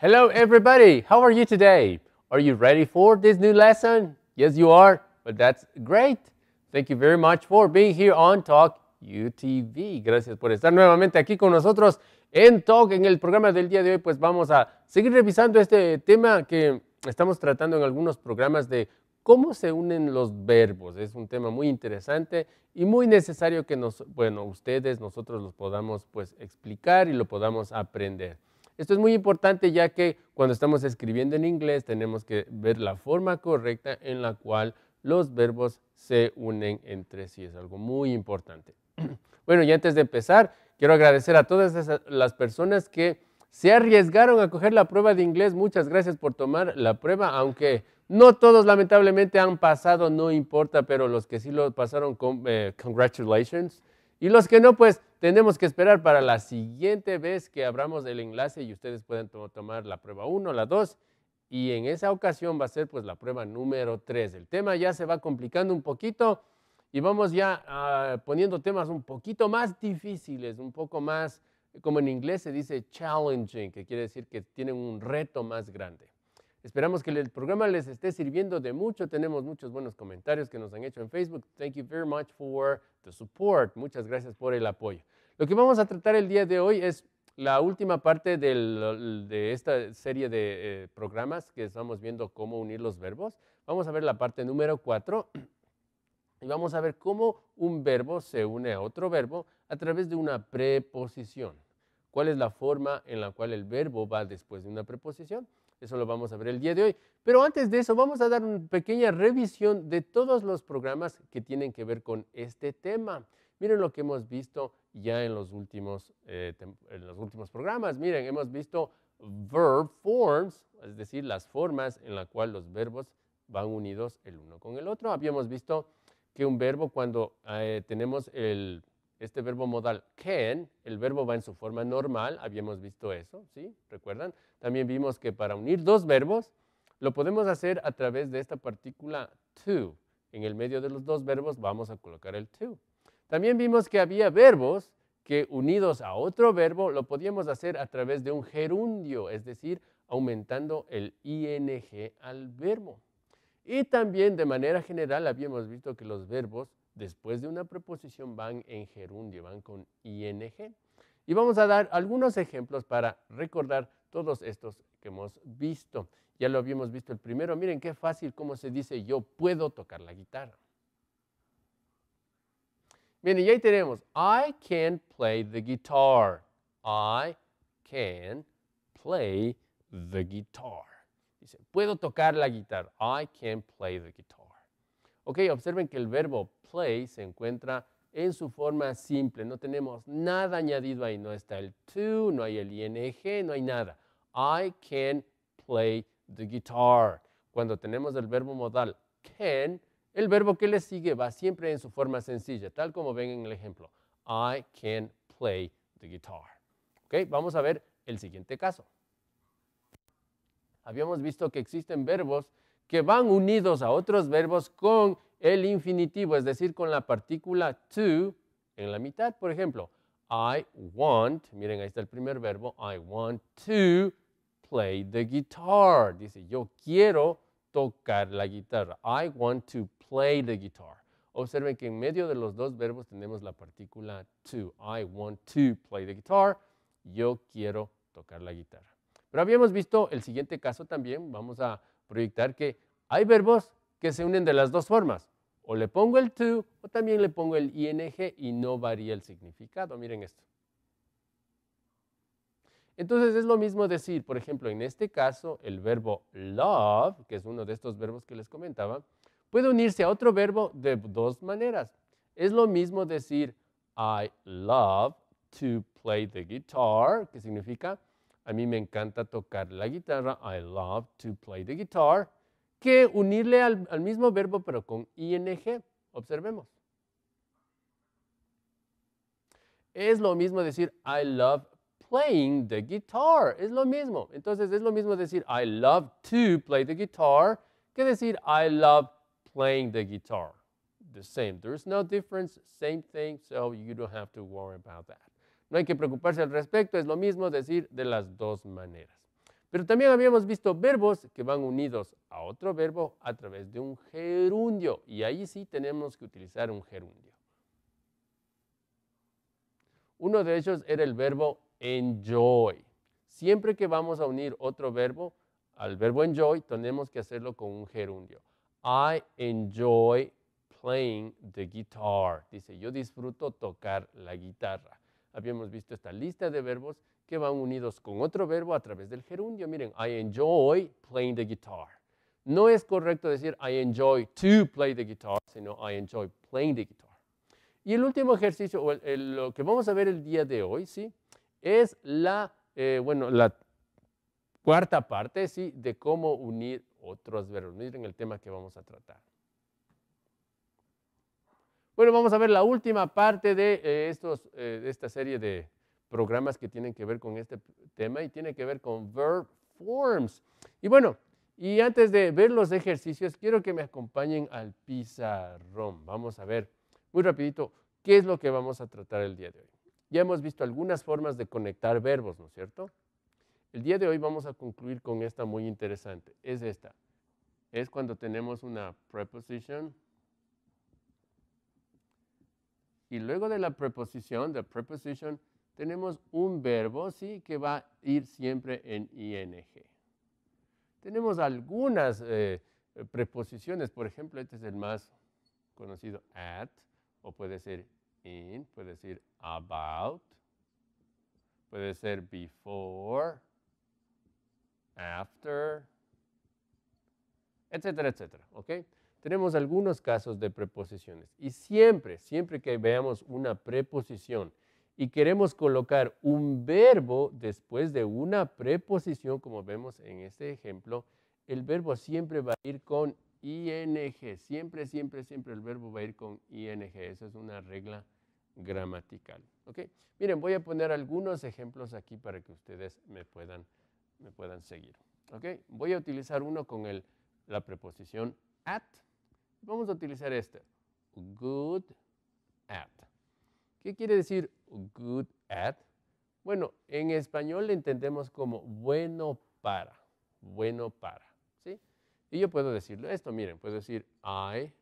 Hello everybody, how are you today? Are you ready for this new lesson? Yes you are, but that's great. Thank you very much for being here on Talk UTV. Gracias por estar nuevamente aquí con nosotros en Talk. En el programa del día de hoy pues vamos a seguir revisando este tema que estamos tratando en algunos programas de cómo se unen los verbos. Es un tema muy interesante y muy necesario que nos, bueno, ustedes, nosotros los podamos pues explicar y lo podamos aprender. Esto es muy importante ya que cuando estamos escribiendo en inglés tenemos que ver la forma correcta en la cual los verbos se unen entre sí. Es algo muy importante. Bueno, y antes de empezar, quiero agradecer a todas las personas que se arriesgaron a coger la prueba de inglés. Muchas gracias por tomar la prueba, aunque no todos lamentablemente han pasado, no importa, pero los que sí lo pasaron, eh, congratulations. Y los que no, pues tenemos que esperar para la siguiente vez que abramos el enlace y ustedes pueden tomar la prueba 1, la 2 y en esa ocasión va a ser pues la prueba número 3. El tema ya se va complicando un poquito y vamos ya ah, poniendo temas un poquito más difíciles, un poco más, como en inglés se dice challenging, que quiere decir que tienen un reto más grande. Esperamos que el programa les esté sirviendo de mucho. Tenemos muchos buenos comentarios que nos han hecho en Facebook. Thank you very much for the support. Muchas gracias por el apoyo. Lo que vamos a tratar el día de hoy es la última parte de esta serie de eh, programas que estamos viendo cómo unir los verbos. Vamos a ver la parte número 4 y vamos a ver cómo un verbo se une a otro verbo a través de una preposición. ¿Cuál es la forma en la cual el verbo va después de una preposición? Eso lo vamos a ver el día de hoy. Pero antes de eso, vamos a dar una pequeña revisión de todos los programas que tienen que ver con este tema. Miren lo que hemos visto ya en los últimos, eh, en los últimos programas. Miren, hemos visto verb forms, es decir, las formas en las cuales los verbos van unidos el uno con el otro. Habíamos visto que un verbo cuando eh, tenemos el este verbo modal can, el verbo va en su forma normal, habíamos visto eso, ¿sí? ¿Recuerdan? También vimos que para unir dos verbos lo podemos hacer a través de esta partícula to. En el medio de los dos verbos vamos a colocar el to. También vimos que había verbos que unidos a otro verbo lo podíamos hacer a través de un gerundio, es decir, aumentando el ing al verbo. Y también de manera general habíamos visto que los verbos después de una preposición van en gerundio, van con ing. Y vamos a dar algunos ejemplos para recordar todos estos que hemos visto. Ya lo habíamos visto el primero. Miren qué fácil cómo se dice yo puedo tocar la guitarra. Miren, y ahí tenemos I can play the guitar. I can play the guitar. Dice, puedo tocar la guitarra. I can play the guitar. Ok, observen que el verbo play se encuentra en su forma simple. No tenemos nada añadido ahí. No está el to, no hay el ing, no hay nada. I can play the guitar. Cuando tenemos el verbo modal can, el verbo que le sigue va siempre en su forma sencilla, tal como ven en el ejemplo. I can play the guitar. Okay, vamos a ver el siguiente caso. Habíamos visto que existen verbos que van unidos a otros verbos con el infinitivo, es decir, con la partícula to en la mitad. Por ejemplo, I want, miren, ahí está el primer verbo, I want to play the guitar. Dice, yo quiero tocar la guitarra. I want to play the guitar. Observen que en medio de los dos verbos tenemos la partícula to. I want to play the guitar. Yo quiero tocar la guitarra. Pero habíamos visto el siguiente caso también. Vamos a proyectar que hay verbos que se unen de las dos formas. O le pongo el to o también le pongo el ing y no varía el significado. Miren esto. Entonces es lo mismo decir, por ejemplo, en este caso, el verbo love, que es uno de estos verbos que les comentaba, puede unirse a otro verbo de dos maneras. Es lo mismo decir I love to play the guitar, que significa a mí me encanta tocar la guitarra, I love to play the guitar, que unirle al, mismo verbo pero con ing. Observemos. Es lo mismo decir I love playing the guitar. Es lo mismo. Entonces es lo mismo decir I love to play the guitar que decir I love playing the guitar. The same. There is no difference. Same thing. So you don't have to worry about that. No hay que preocuparse al respecto. Es lo mismo decir de las dos maneras. Pero también habíamos visto verbos que van unidos a otro verbo a través de un gerundio. Y ahí sí tenemos que utilizar un gerundio. Uno de ellos era el verbo enjoy. Siempre que vamos a unir otro verbo al verbo enjoy, tenemos que hacerlo con un gerundio. I enjoy playing the guitar. Dice, yo disfruto tocar la guitarra. Habíamos visto esta lista de verbos que van unidos con otro verbo a través del gerundio. Miren, I enjoy playing the guitar. No es correcto decir I enjoy to play the guitar, sino I enjoy playing the guitar. Y el último ejercicio, o lo que vamos a ver el día de hoy, ¿sí? es la, eh, bueno, la cuarta parte ¿sí? de cómo unir otros verbos. Miren el tema que vamos a tratar. Bueno, vamos a ver la última parte de, eh, estos, eh, de esta serie de, programas que tienen que ver con este tema y tiene que ver con verb forms. Y bueno, y antes de ver los ejercicios, quiero que me acompañen al pizarrón. Vamos a ver muy rapidito qué es lo que vamos a tratar el día de hoy. Ya hemos visto algunas formas de conectar verbos, ¿no es cierto? El día de hoy vamos a concluir con esta muy interesante. Es esta. Es cuando tenemos una preposición Y luego de la preposición, de preposition, tenemos un verbo ¿sí? que va a ir siempre en ing. Tenemos algunas eh, preposiciones, por ejemplo, este es el más conocido, at, o puede ser in, puede ser about, puede ser before, after, etcétera, etcétera. Tenemos algunos casos de preposiciones y siempre, siempre que veamos una preposición y queremos colocar un verbo después de una preposición, como vemos en este ejemplo, el verbo siempre va a ir con ing, siempre, siempre, siempre el verbo va a ir con ing, esa es una regla gramatical. ¿ok? Miren, voy a poner algunos ejemplos aquí para que ustedes me puedan, me puedan seguir. ¿ok? Voy a utilizar uno con el, la preposición at. Vamos a utilizar este, good at. ¿Qué quiere decir good at. Bueno, en español lo entendemos como bueno para, bueno para, ¿sí? Y yo puedo decirlo esto, miren, puedo decir I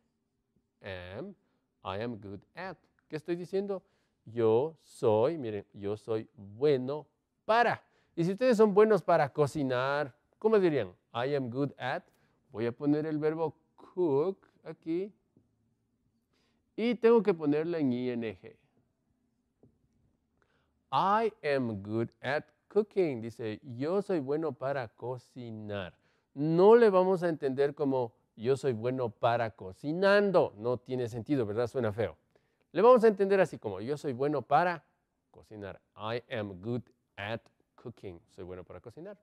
am, I am good at. ¿Qué estoy diciendo? Yo soy, miren, yo soy bueno para. Y si ustedes son buenos para cocinar, ¿cómo dirían? I am good at. Voy a poner el verbo cook aquí. Y tengo que ponerla en ing. I am good at cooking. Dice, yo soy bueno para cocinar. No le vamos a entender como yo soy bueno para cocinando. No tiene sentido, ¿verdad? Suena feo. Le vamos a entender así como yo soy bueno para cocinar. I am good at cooking. Soy bueno para cocinar.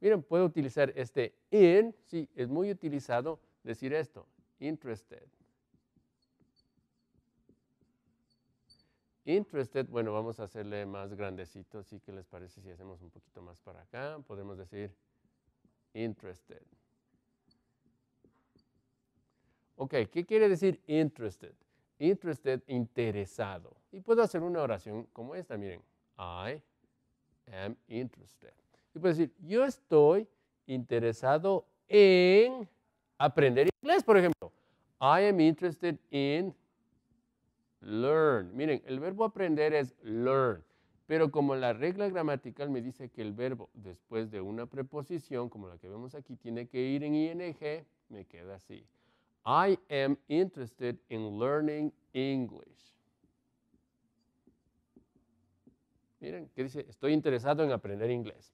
Miren, puedo utilizar este in, sí, es muy utilizado decir esto, interested. interested, bueno, vamos a hacerle más grandecito, así que les parece si hacemos un poquito más para acá, podemos decir interested. Ok, ¿qué quiere decir interested? Interested, interesado. Y puedo hacer una oración como esta, miren. I am interested. Y puedo decir, yo estoy interesado en aprender inglés, por ejemplo. I am interested in learn. Miren, el verbo aprender es learn, pero como la regla gramatical me dice que el verbo después de una preposición, como la que vemos aquí, tiene que ir en ing, me queda así. I am interested in learning English. Miren, ¿qué dice? Estoy interesado en aprender inglés.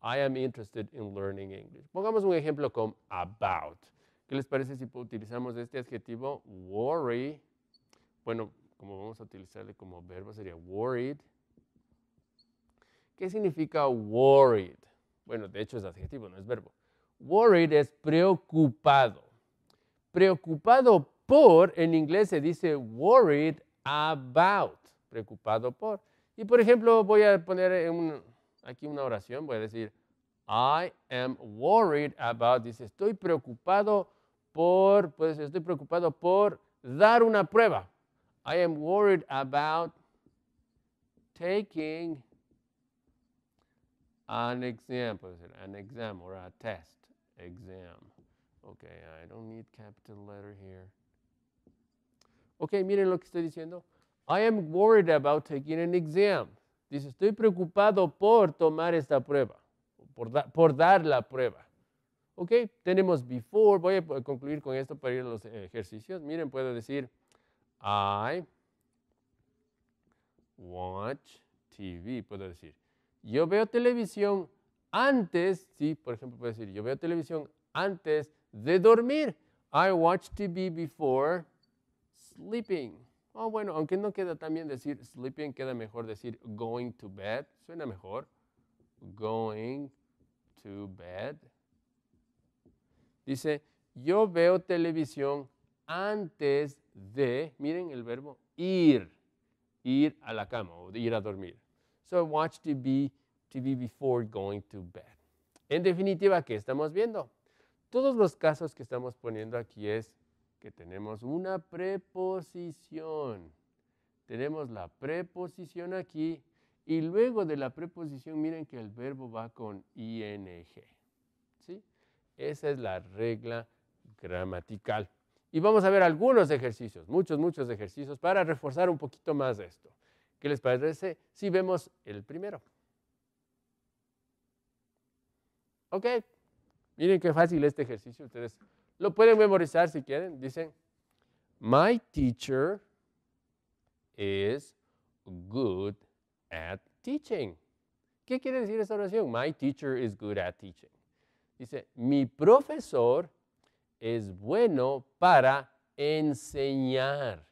I am interested in learning English. Pongamos un ejemplo con about. ¿Qué les parece si utilizamos este adjetivo worry? Bueno, como vamos a utilizarle como verbo, sería worried. ¿Qué significa worried? Bueno, de hecho es adjetivo, no es verbo. Worried es preocupado. Preocupado por, en inglés se dice worried about. Preocupado por. Y por ejemplo, voy a poner aquí una oración, voy a decir, I am worried about, dice, estoy preocupado por, pues estoy preocupado por dar una prueba. I am worried about taking an example, an exam or a test exam. Okay, I don't need capital letter here. Okay, miren lo que estoy diciendo. I am worried about taking an exam. Dice, estoy preocupado por tomar esta prueba, por, por dar la prueba. Ok, tenemos before, voy a concluir con esto para ir a los eh, ejercicios. Miren, puedo decir, I watch TV. Puedo decir, yo veo televisión antes, sí, por ejemplo, puedo decir, yo veo televisión antes de dormir. I watch TV before sleeping. Oh, bueno, aunque no queda también decir sleeping, queda mejor decir going to bed. Suena mejor. Going to bed. Dice, yo veo televisión antes de, miren el verbo, ir, ir a la cama o ir a dormir. So watch TV, before going to bed. En definitiva, ¿qué estamos viendo? Todos los casos que estamos poniendo aquí es que tenemos una preposición. Tenemos la preposición aquí y luego de la preposición, miren que el verbo va con ing. ¿sí? Esa es la regla gramatical. Y vamos a ver algunos ejercicios, muchos, muchos ejercicios para reforzar un poquito más esto. ¿Qué les parece si vemos el primero? Ok, miren qué fácil este ejercicio. Ustedes lo pueden memorizar si quieren. Dicen, my teacher is good at teaching. ¿Qué quiere decir esta oración? My teacher is good at teaching. Dice, mi profesor es bueno para enseñar.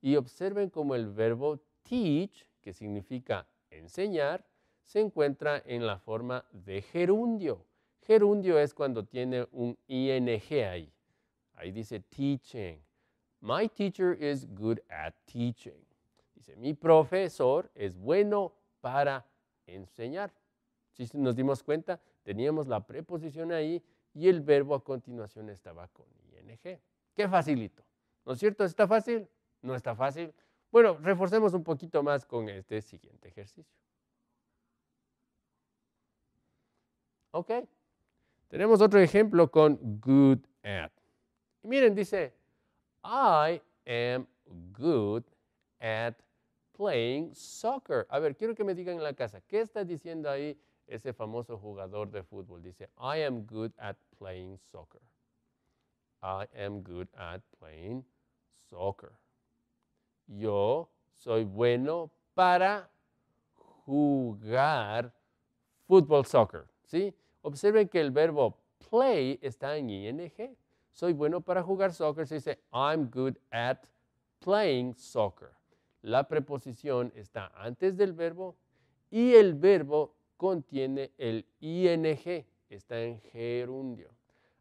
Y observen cómo el verbo teach, que significa enseñar, se encuentra en la forma de gerundio. Gerundio es cuando tiene un ing ahí. Ahí dice teaching. My teacher is good at teaching. Dice, mi profesor es bueno para enseñar. Si nos dimos cuenta, teníamos la preposición ahí y el verbo a continuación estaba con ing. Qué facilito. ¿No es cierto? ¿Está fácil? ¿No está fácil? Bueno, reforcemos un poquito más con este siguiente ejercicio. Ok. Tenemos otro ejemplo con good at. miren, dice, I am good at playing soccer. A ver, quiero que me digan en la casa, ¿qué está diciendo ahí ese famoso jugador de fútbol. Dice, I am good at playing soccer. I am good at playing soccer. Yo soy bueno para jugar fútbol, soccer. ¿sí? Observen que el verbo play está en ing. Soy bueno para jugar soccer. Se dice, I'm good at playing soccer. La preposición está antes del verbo y el verbo contiene el ing, está en gerundio.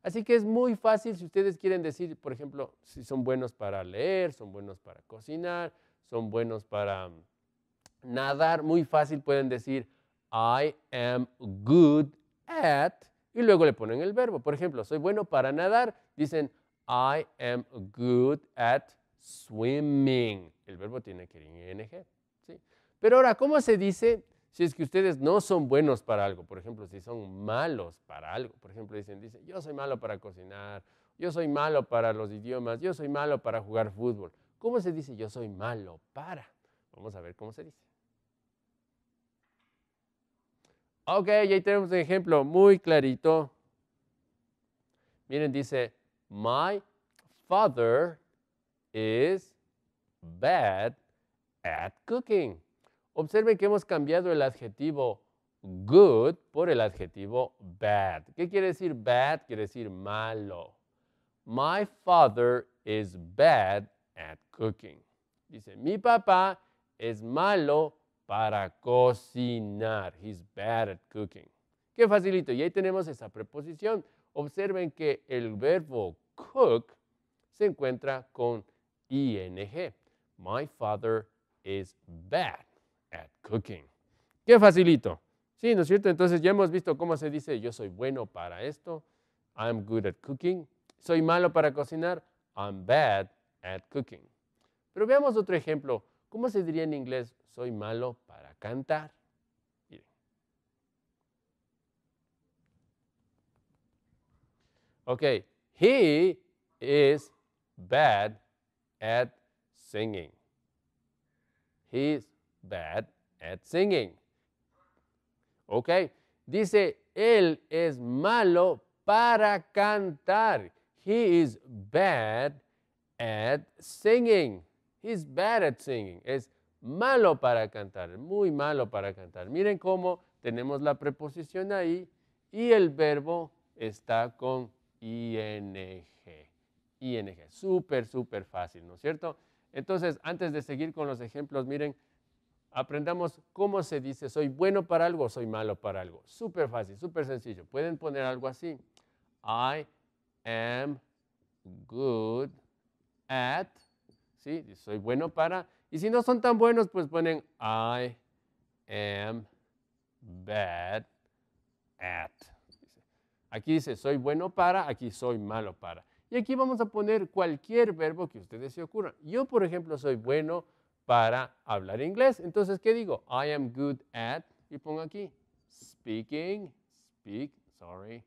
Así que es muy fácil si ustedes quieren decir, por ejemplo, si son buenos para leer, son buenos para cocinar, son buenos para mm, nadar, muy fácil pueden decir I am good at y luego le ponen el verbo. Por ejemplo, soy bueno para nadar, dicen I am good at swimming. El verbo tiene que ir en ing. Pero ahora, ¿cómo se dice si es que ustedes no son buenos para algo, por ejemplo, si son malos para algo, por ejemplo, dicen, yo soy malo para cocinar, yo soy malo para los idiomas, yo soy malo para jugar fútbol. ¿Cómo se dice yo soy malo para? Vamos a ver cómo se dice. Ok, ahí tenemos un ejemplo muy clarito. Miren, dice, my father is bad at cooking. Observen que hemos cambiado el adjetivo good por el adjetivo bad. ¿Qué quiere decir bad? Quiere decir malo. My father is bad at cooking. Dice, mi papá es malo para cocinar. He's bad at cooking. Qué facilito. Y ahí tenemos esa preposición. Observen que el verbo cook se encuentra con ing. My father is bad at cooking. Qué facilito. Sí, ¿no es cierto? Entonces ya hemos visto cómo se dice yo soy bueno para esto. I'm good at cooking. Soy malo para cocinar. I'm bad at cooking. Pero veamos otro ejemplo. ¿Cómo se diría en inglés soy malo para cantar? Miren. Ok, he is bad at singing. He is bad at singing. Ok, dice, él es malo para cantar. He is bad at singing. He's bad at singing. Es malo para cantar, muy malo para cantar. Miren cómo tenemos la preposición ahí y el verbo está con ing. ing, súper, súper fácil, ¿no es cierto? Entonces, antes de seguir con los ejemplos, miren, aprendamos cómo se dice soy bueno para algo o soy malo para algo. Súper fácil, súper sencillo. Pueden poner algo así. I am good at. ¿Sí? Soy bueno para. Y si no son tan buenos, pues ponen I am bad at. Aquí dice soy bueno para, aquí soy malo para. Y aquí vamos a poner cualquier verbo que ustedes se ocurran. Yo, por ejemplo, soy bueno para hablar inglés. Entonces, ¿qué digo? I am good at, y pongo aquí, speaking, speak, sorry.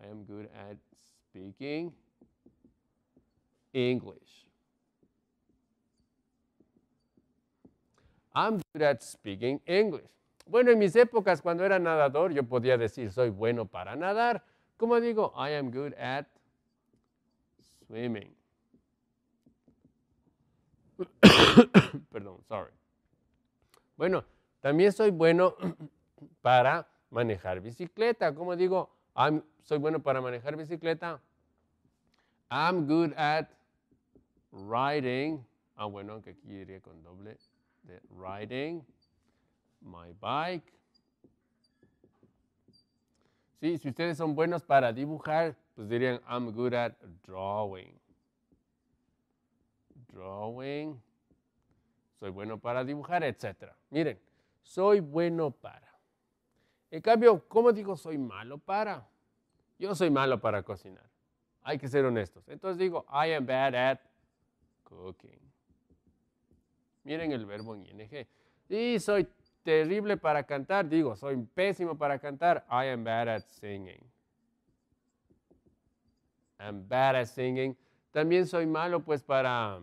I am good at speaking English. I'm good at speaking English. Bueno, en mis épocas, cuando era nadador, yo podía decir, soy bueno para nadar. ¿Cómo digo, I am good at swimming. Perdón, sorry. Bueno, también soy bueno para manejar bicicleta. Como digo, soy bueno para manejar bicicleta. I'm good at riding. Ah, bueno, que aquí diría con doble de riding my bike. Sí, si ustedes son buenos para dibujar, pues dirían I'm good at drawing. Drawing soy bueno para dibujar, etc. Miren, soy bueno para. En cambio, ¿cómo digo soy malo para? Yo soy malo para cocinar. Hay que ser honestos. Entonces digo, I am bad at cooking. Miren el verbo en ing. Y soy terrible para cantar. Digo, soy pésimo para cantar. I am bad at singing. I'm bad at singing. También soy malo pues para,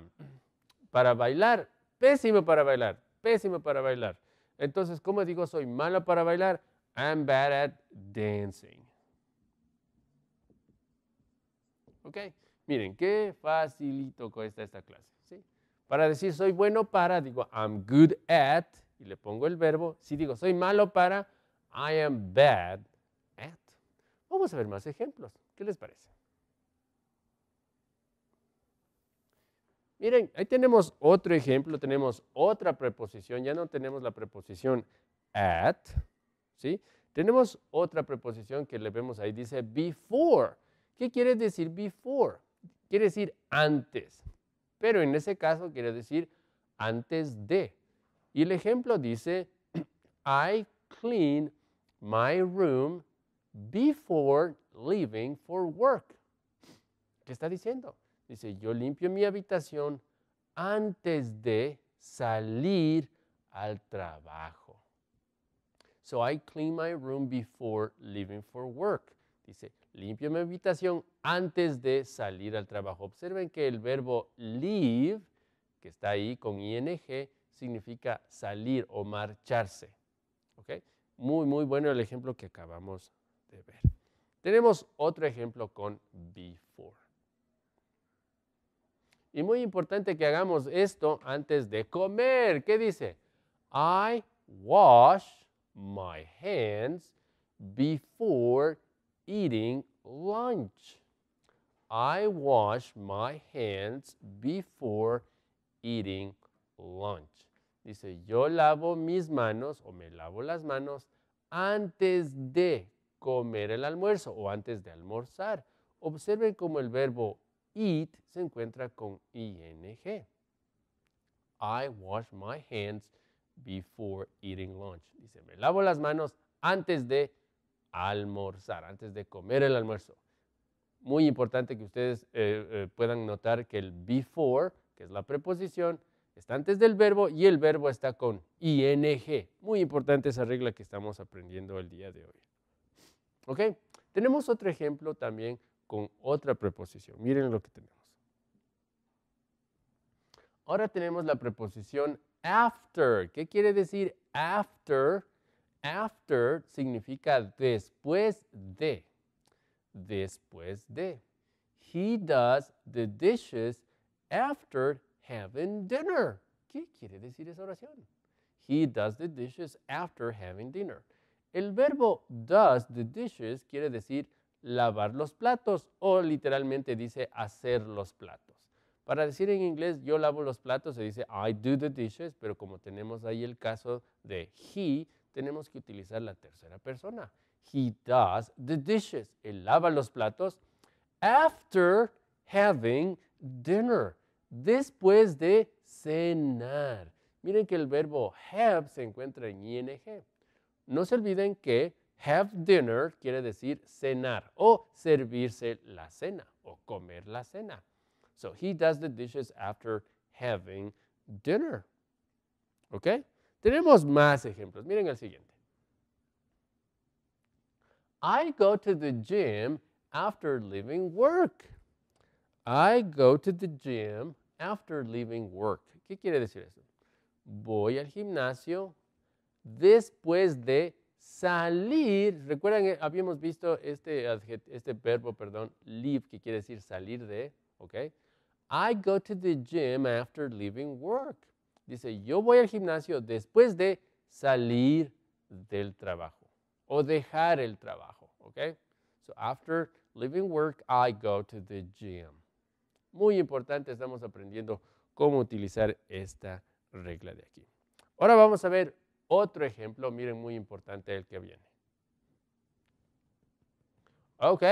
para bailar pésimo para bailar, pésimo para bailar. Entonces, ¿cómo digo soy mala para bailar? I'm bad at dancing. ¿Ok? Miren, qué facilito con esta clase. ¿sí? Para decir soy bueno para, digo I'm good at, y le pongo el verbo. Si digo soy malo para, I am bad at. Vamos a ver más ejemplos. ¿Qué les parece? Miren, ahí tenemos otro ejemplo, tenemos otra preposición, ya no tenemos la preposición at, ¿sí? Tenemos otra preposición que le vemos ahí, dice before. ¿Qué quiere decir before? Quiere decir antes, pero en ese caso quiere decir antes de. Y el ejemplo dice, I clean my room before leaving for work. ¿Qué está diciendo? Dice, yo limpio mi habitación antes de salir al trabajo. So I clean my room before leaving for work. Dice, limpio mi habitación antes de salir al trabajo. Observen que el verbo leave, que está ahí con ing, significa salir o marcharse. ¿Okay? Muy, muy bueno el ejemplo que acabamos de ver. Tenemos otro ejemplo con before. Y muy importante que hagamos esto antes de comer. ¿Qué dice? I wash my hands before eating lunch. I wash my hands before eating lunch. Dice, yo lavo mis manos o me lavo las manos antes de comer el almuerzo o antes de almorzar. Observen cómo el verbo eat se encuentra con ing. I wash my hands before eating lunch. Dice, me lavo las manos antes de almorzar, antes de comer el almuerzo. Muy importante que ustedes eh, eh, puedan notar que el before, que es la preposición, está antes del verbo y el verbo está con ing. Muy importante esa regla que estamos aprendiendo el día de hoy. ¿Ok? Tenemos otro ejemplo también con otra preposición. Miren lo que tenemos. Ahora tenemos la preposición after. ¿Qué quiere decir after? After significa después de. Después de. He does the dishes after having dinner. ¿Qué quiere decir esa oración? He does the dishes after having dinner. El verbo does the dishes quiere decir lavar los platos o literalmente dice hacer los platos. Para decir en inglés yo lavo los platos se dice I do the dishes, pero como tenemos ahí el caso de he, tenemos que utilizar la tercera persona. He does the dishes. Él lava los platos after having dinner. Después de cenar. Miren que el verbo have se encuentra en ing. No se olviden que Have dinner quiere decir cenar o servirse la cena o comer la cena. So he does the dishes after having dinner. ¿Ok? Tenemos más ejemplos. Miren el siguiente. I go to the gym after leaving work. I go to the gym after leaving work. ¿Qué quiere decir eso? Voy al gimnasio después de Salir, recuerden, eh, habíamos visto este, este verbo, perdón, leave, que quiere decir salir de, ¿ok? I go to the gym after leaving work. Dice, yo voy al gimnasio después de salir del trabajo o dejar el trabajo, ¿ok? So after leaving work, I go to the gym. Muy importante, estamos aprendiendo cómo utilizar esta regla de aquí. Ahora vamos a ver otro ejemplo, miren, muy importante el que viene. Ok,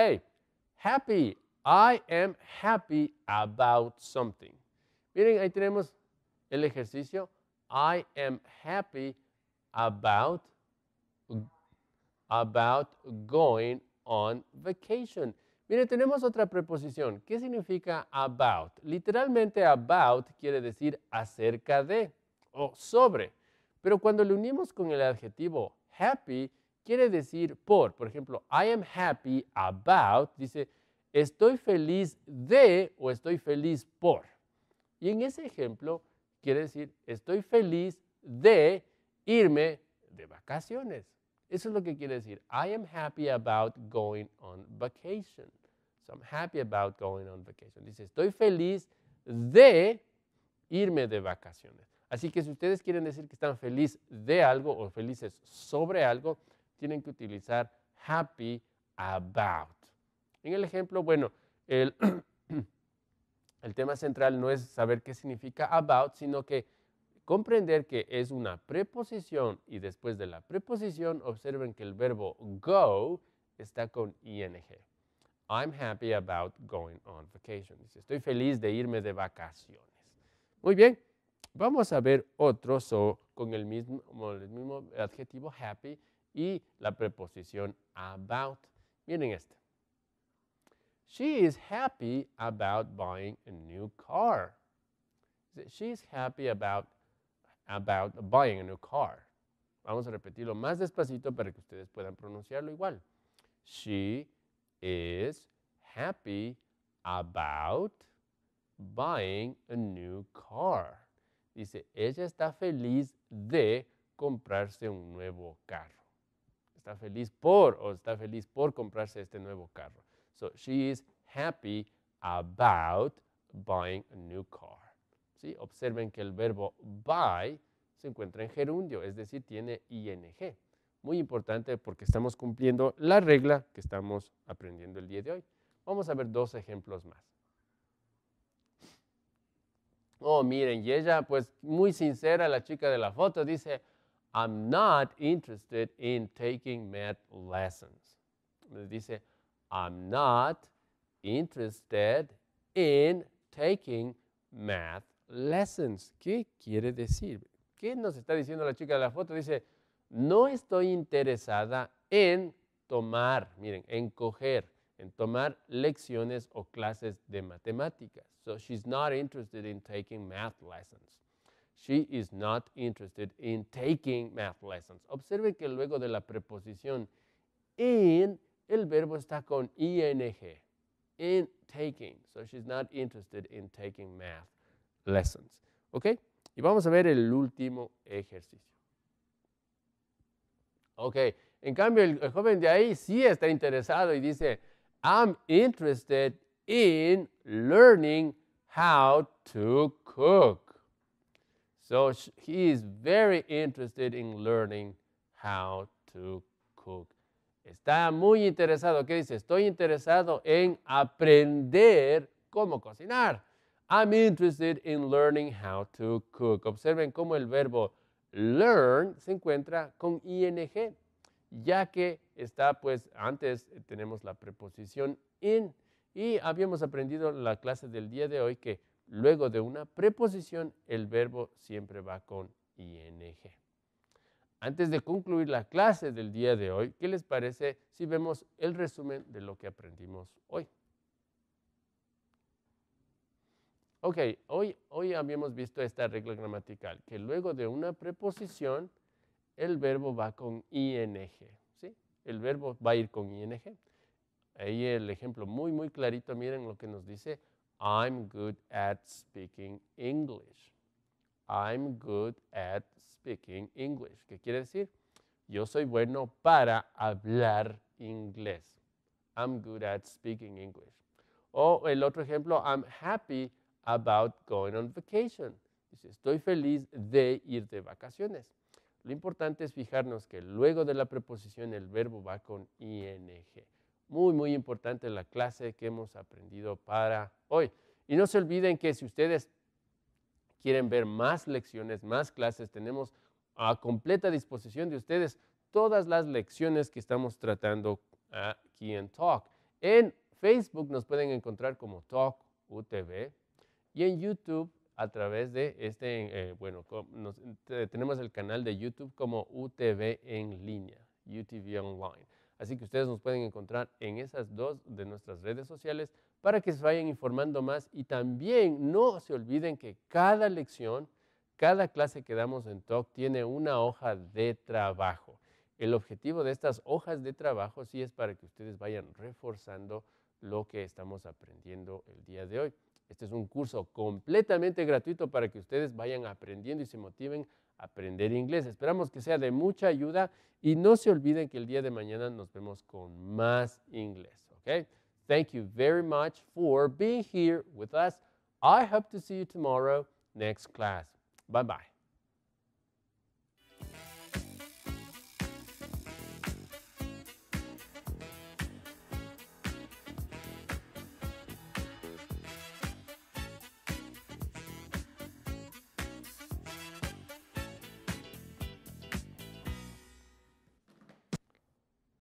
happy. I am happy about something. Miren, ahí tenemos el ejercicio. I am happy about, about going on vacation. Miren, tenemos otra preposición. ¿Qué significa about? Literalmente about quiere decir acerca de o sobre. Pero cuando lo unimos con el adjetivo happy, quiere decir por. Por ejemplo, I am happy about, dice, estoy feliz de o estoy feliz por. Y en ese ejemplo quiere decir, estoy feliz de irme de vacaciones. Eso es lo que quiere decir. I am happy about going on vacation. So I'm happy about going on vacation. Dice, estoy feliz de irme de vacaciones. Así que si ustedes quieren decir que están feliz de algo o felices sobre algo, tienen que utilizar happy about. En el ejemplo, bueno, el, el tema central no es saber qué significa about, sino que comprender que es una preposición y después de la preposición observen que el verbo go está con ing. I'm happy about going on vacation. Estoy feliz de irme de vacaciones. Muy bien. Vamos a ver otro so con el mismo, adjetivo happy y la preposición about. Miren este. She is happy about buying a new car. She's happy about, about buying a new car. Vamos a repetirlo más despacito para que ustedes puedan pronunciarlo igual. She is happy about buying a new car. Dice, ella está feliz de comprarse un nuevo carro. Está feliz por o está feliz por comprarse este nuevo carro. So she is happy about buying a new car. ¿Sí? Observen que el verbo buy se encuentra en gerundio, es decir, tiene ing. Muy importante porque estamos cumpliendo la regla que estamos aprendiendo el día de hoy. Vamos a ver dos ejemplos más. Oh, miren, y ella, pues muy sincera, la chica de la foto, dice, I'm not interested in taking math lessons. Dice, I'm not interested in taking math lessons. ¿Qué quiere decir? ¿Qué nos está diciendo la chica de la foto? Dice, no estoy interesada en tomar, miren, en coger en tomar lecciones o clases de matemáticas. So she's not interested in taking math lessons. She is not interested in taking math lessons. Observe que luego de la preposición in, el verbo está con ing, in taking. So she's not interested in taking math lessons. ¿Ok? Y vamos a ver el último ejercicio. Ok, en cambio el joven de ahí sí está interesado y dice, I'm interested in learning how to cook. So he is very interested in learning how to cook. Está muy interesado. ¿Qué dice? Estoy interesado en aprender cómo cocinar. I'm interested in learning how to cook. Observen cómo el verbo learn se encuentra con ing, ya que está pues antes eh, tenemos la preposición in y habíamos aprendido la clase del día de hoy que luego de una preposición el verbo siempre va con ing. Antes de concluir la clase del día de hoy, ¿qué les parece si vemos el resumen de lo que aprendimos hoy? Ok, hoy, hoy habíamos visto esta regla gramatical, que luego de una preposición el verbo va con ing el verbo va a ir con ing. Ahí el ejemplo muy, muy clarito, miren lo que nos dice, I'm good at speaking English. I'm good at speaking English. ¿Qué quiere decir? Yo soy bueno para hablar inglés. I'm good at speaking English. O el otro ejemplo, I'm happy about going on vacation. estoy feliz de ir de vacaciones. Lo importante es fijarnos que luego de la preposición el verbo va con ing. Muy, muy importante la clase que hemos aprendido para hoy. Y no se olviden que si ustedes quieren ver más lecciones, más clases, tenemos a completa disposición de ustedes todas las lecciones que estamos tratando aquí en Talk. En Facebook nos pueden encontrar como Talk UTV y en YouTube a través de este, eh, bueno, tenemos el canal de YouTube como UTV en línea, UTV Online. Así que ustedes nos pueden encontrar en esas dos de nuestras redes sociales para que se vayan informando más y también no se olviden que cada lección, cada clase que damos en TOC tiene una hoja de trabajo. El objetivo de estas hojas de trabajo sí es para que ustedes vayan reforzando lo que estamos aprendiendo el día de hoy. Este es un curso completamente gratuito para que ustedes vayan aprendiendo y se motiven a aprender inglés. Esperamos que sea de mucha ayuda y no se olviden que el día de mañana nos vemos con más inglés. Okay? Thank you very much for being here with us. I hope to see you tomorrow next class. Bye bye.